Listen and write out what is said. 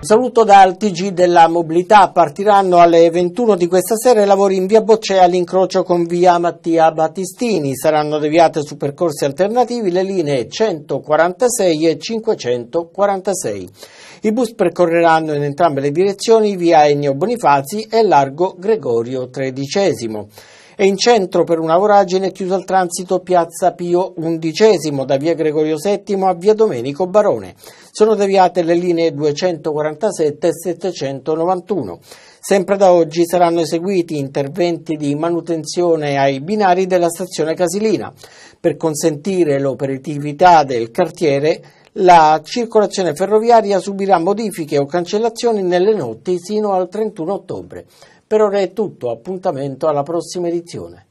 Saluto dal TG della mobilità. Partiranno alle 21 di questa sera i lavori in via Boccea all'incrocio con via Mattia Battistini. Saranno deviate su percorsi alternativi le linee 146 e 546. I bus percorreranno in entrambe le direzioni via Ennio Bonifazi e largo Gregorio XIII e in centro per una voragine chiuso al transito piazza Pio XI da via Gregorio VII a via Domenico Barone. Sono deviate le linee 247 e 791. Sempre da oggi saranno eseguiti interventi di manutenzione ai binari della stazione Casilina per consentire l'operatività del cartiere la circolazione ferroviaria subirà modifiche o cancellazioni nelle notti sino al 31 ottobre. Per ora è tutto, appuntamento alla prossima edizione.